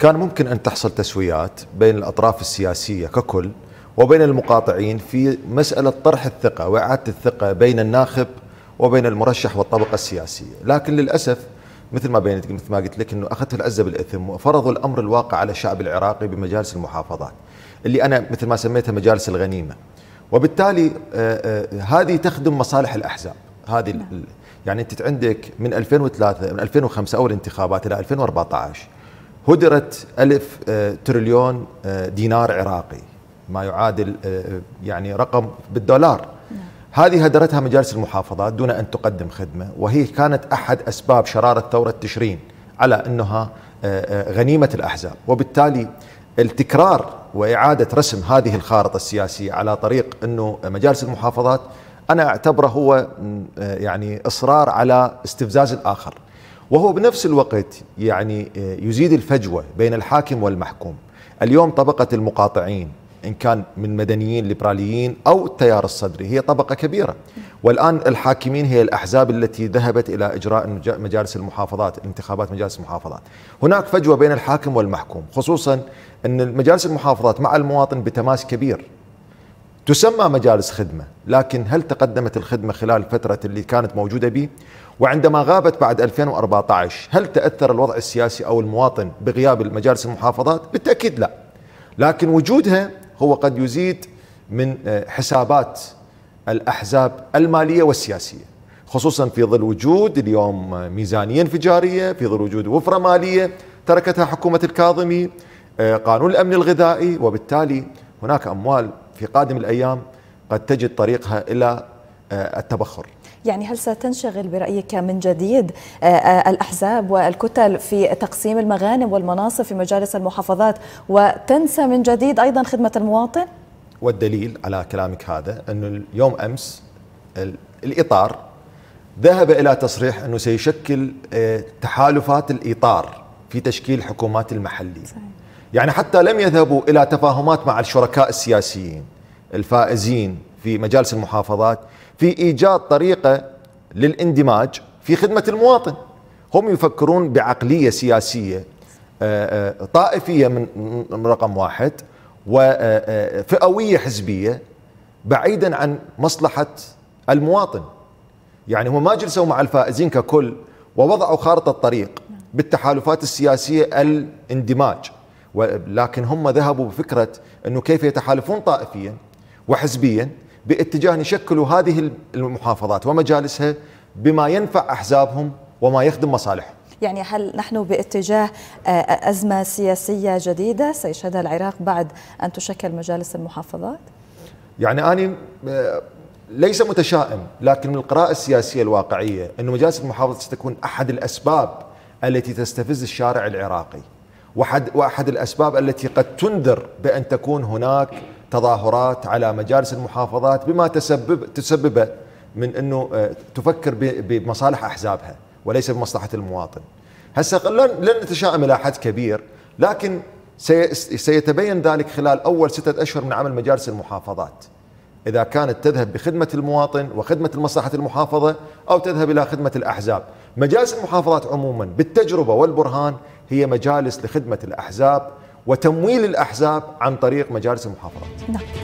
كان ممكن أن تحصل تسويات بين الأطراف السياسية ككل وبين المقاطعين في مسألة طرح الثقة وإعادة الثقة بين الناخب وبين المرشح والطبقة السياسية لكن للأسف مثل ما بينت مثل ما قلت لك انه اخذت العزه بالاثم وفرضوا الامر الواقع على الشعب العراقي بمجالس المحافظات اللي انا مثل ما سميتها مجالس الغنيمه وبالتالي آه، آه، هذه تخدم مصالح الاحزاب هذه نعم. يعني انت عندك من 2003 من 2005 اول انتخابات الى 2014 هدرت ألف آه، تريليون آه، دينار عراقي ما يعادل آه، يعني رقم بالدولار نعم. هذه هدرتها مجالس المحافظات دون أن تقدم خدمة وهي كانت أحد أسباب شرارة ثورة تشرين على أنها غنيمة الأحزاب وبالتالي التكرار وإعادة رسم هذه الخارطة السياسية على طريق أنه مجالس المحافظات أنا أعتبره هو يعني إصرار على استفزاز الآخر وهو بنفس الوقت يعني آه، يزيد الفجوة بين الحاكم والمحكوم اليوم طبقة المقاطعين إن كان من مدنيين ليبراليين أو التيار الصدري هي طبقة كبيرة والآن الحاكمين هي الأحزاب التي ذهبت إلى إجراء مجالس المحافظات انتخابات مجالس المحافظات هناك فجوة بين الحاكم والمحكوم خصوصا أن مجالس المحافظات مع المواطن بتماس كبير تسمى مجالس خدمة لكن هل تقدمت الخدمة خلال الفترة اللي كانت موجودة به وعندما غابت بعد 2014 هل تأثر الوضع السياسي أو المواطن بغياب المجالس المحافظات بالتأكيد لا لكن وجودها هو قد يزيد من آه، حسابات الأحزاب المالية والسياسية خصوصا في ظل وجود اليوم آه، ميزانية انفجارية في ظل وجود وفرة مالية تركتها حكومة الكاظمي آه، قانون الأمن الغذائي وبالتالي هناك أموال في قادم الأيام قد تجد طريقها إلى آه، التبخر يعني هل ستنشغل برأيك من جديد آه، آه، الأحزاب والكتل في تقسيم المغانم والمناصب في مجالس المحافظات وتنسى من جديد أيضا خدمة المواطن؟ والدليل على كلامك هذا أنه اليوم أمس الإطار ذهب إلى تصريح أنه سيشكل تحالفات الإطار في تشكيل حكومات المحلية صحيح. يعني حتى لم يذهبوا إلى تفاهمات مع الشركاء السياسيين الفائزين في مجالس المحافظات في إيجاد طريقة للاندماج في خدمة المواطن هم يفكرون بعقلية سياسية آه، آه، طائفية من رقم واحد وفئوية آه، حزبية بعيدا عن مصلحة المواطن يعني هم ما جلسوا مع الفائزين ككل ووضعوا خارطة الطريق بالتحالفات السياسية الاندماج لكن هم ذهبوا بفكرة أنه كيف يتحالفون طائفيا وحزبيا باتجاه يشكلوا هذه المحافظات ومجالسها بما ينفع أحزابهم وما يخدم مصالحهم يعني هل نحن باتجاه آه، آه، أزمة سياسية جديدة سيشهدها العراق بعد أن تشكل مجالس المحافظات؟ يعني أنا آه، ليس متشائم لكن من القراءة السياسية الواقعية أن مجالس المحافظات ستكون أحد الأسباب التي تستفز الشارع العراقي وأحد, وأحد الأسباب التي قد تنذر بأن تكون هناك تظاهرات على مجالس المحافظات بما تسبب تسببه من أنه آه، تفكر بمصالح أحزابها وليس بمصلحة المواطن هسه لن نتشائم إلى حد كبير لكن سيتبين ذلك خلال أول ستة أشهر من عمل مجالس المحافظات إذا كانت تذهب بخدمة المواطن وخدمة مصلحة المحافظة أو تذهب إلى خدمة الأحزاب مجالس المحافظات عموما بالتجربة والبرهان هي مجالس لخدمة الأحزاب وتمويل الأحزاب عن طريق مجالس المحافظات نعم.